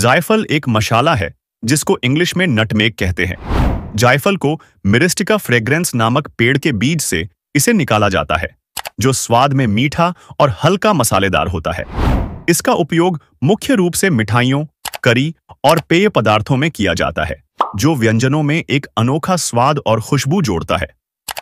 जायफल एक मशाला है जिसको इंग्लिश में नटमेग कहते हैं जायफल को मिरिस्टिका फ्रेग्रेंस नामक पेड़ के बीज से इसे निकाला जाता है जो स्वाद में मीठा और हल्का मसालेदार होता है इसका उपयोग मुख्य रूप से मिठाइयों करी और पेय पदार्थों में किया जाता है जो व्यंजनों में एक अनोखा स्वाद और खुशबू जोड़ता है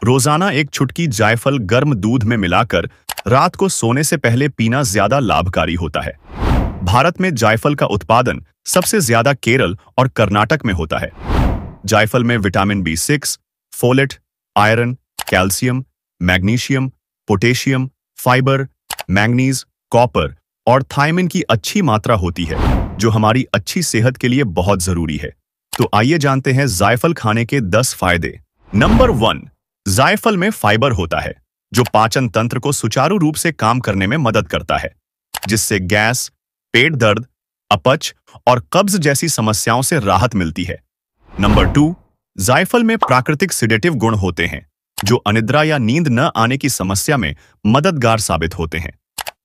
रोजाना एक छुटकी जायफल गर्म दूध में मिलाकर रात को सोने से पहले पीना ज्यादा लाभकारी होता है भारत में जायफल का उत्पादन सबसे ज्यादा केरल और कर्नाटक में होता है जायफल में vitamin B six folate iron calcium magnesium potassium fibre manganese copper और थायमिन की अच्छी मात्रा होती है जो हमारी अच्छी सेहत के लिए बहुत जरूरी है तो आइए जानते हैं जायफल खाने के 10 फायदे नंबर वन जायफल में फाइबर होता है जो पाचन तंत्र को सुचारू रूप से काम करने में मदद करता है जिससे गैस पेट दर्द अपच और कब्ज जैसी समस्याओं से राहत मिलती है नंबर टू जायफल में प्राकृतिक सिडेटिव गुण होते हैं जो अनिद्रा या नींद न आने की समस्या में मददगार साबित होते हैं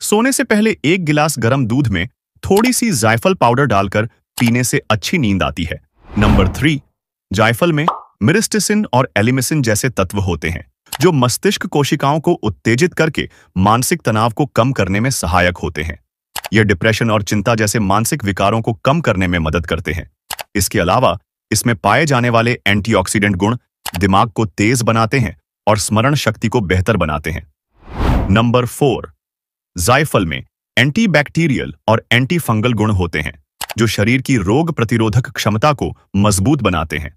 सोने से पहले एक गिलास गर्म दूध में थोड़ी सी जायफल पाउडर डालकर पीने से अच्छी नींद आती है नंबर थ्री जायफल में मिरिस्टिसिन और एलिमिसिन जैसे तत्व होते हैं जो मस्तिष्क कोशिकाओं को उत्तेजित करके मानसिक तनाव को कम करने में सहायक होते हैं ये डिप्रेशन और चिंता जैसे मानसिक विकारों को कम करने में मदद करते हैं इसके अलावा इसमें पाए जाने वाले एंटीऑक्सीडेंट गुण दिमाग को तेज बनाते हैं और स्मरण शक्ति को बेहतर बनाते हैं नंबर फोर जायफल में एंटीबैक्टीरियल और एंटी फंगल गुण होते हैं जो शरीर की रोग प्रतिरोधक क्षमता को मजबूत बनाते हैं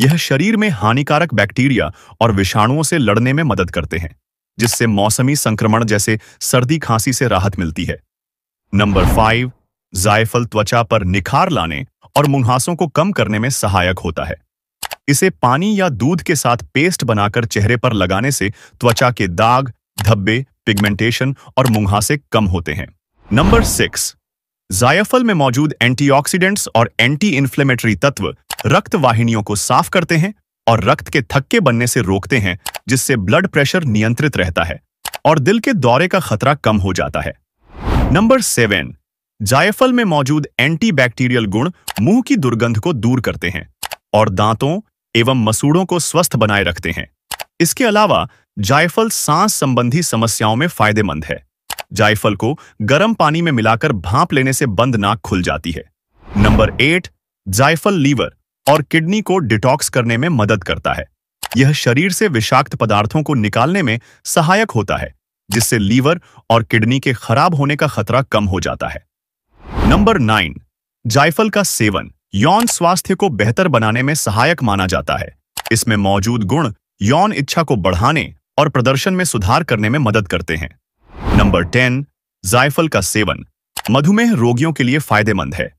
यह शरीर में हानिकारक बैक्टीरिया और विषाणुओं से लड़ने में मदद करते हैं जिससे मौसमी संक्रमण जैसे सर्दी खांसी से राहत मिलती है नंबर फाइव जायफल त्वचा पर निखार लाने और मुंहासों को कम करने में सहायक होता है इसे पानी या दूध के साथ पेस्ट बनाकर चेहरे पर लगाने से त्वचा के दाग धब्बे पिगमेंटेशन और मुंहासे कम होते हैं नंबर सिक्स जायफल में मौजूद एंटीऑक्सीडेंट्स और एंटी इन्फ्लेमेटरी तत्व रक्त वाहिनियों को साफ करते हैं और रक्त के थक्के बनने से रोकते हैं जिससे ब्लड प्रेशर नियंत्रित रहता है और दिल के दौरे का खतरा कम हो जाता है नंबर सेवन जायफल में मौजूद एंटीबैक्टीरियल गुण मुंह की दुर्गंध को दूर करते हैं और दांतों एवं मसूड़ों को स्वस्थ बनाए रखते हैं इसके अलावा जायफल सांस संबंधी समस्याओं में फायदेमंद है जायफल को गर्म पानी में मिलाकर भाप लेने से बंद नाक खुल जाती है नंबर एट जायफल लीवर और किडनी को डिटॉक्स करने में मदद करता है यह शरीर से विषाक्त पदार्थों को निकालने में सहायक होता है जिससे लीवर और किडनी के खराब होने का खतरा कम हो जाता है नंबर नाइन जायफल का सेवन यौन स्वास्थ्य को बेहतर बनाने में सहायक माना जाता है इसमें मौजूद गुण यौन इच्छा को बढ़ाने और प्रदर्शन में सुधार करने में मदद करते हैं नंबर टेन जायफल का सेवन मधुमेह रोगियों के लिए फायदेमंद है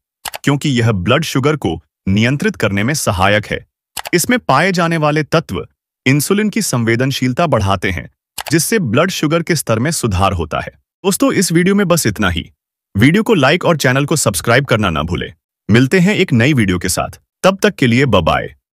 क्योंकि यह ब्लड शुगर को नियंत्रित करने में सहायक है इसमें पाए जाने वाले तत्व इंसुलिन की संवेदनशीलता बढ़ाते हैं जिससे ब्लड शुगर के स्तर में सुधार होता है दोस्तों इस वीडियो में बस इतना ही वीडियो को लाइक और चैनल को सब्सक्राइब करना ना भूले मिलते हैं एक नई वीडियो के साथ तब तक के लिए बबाई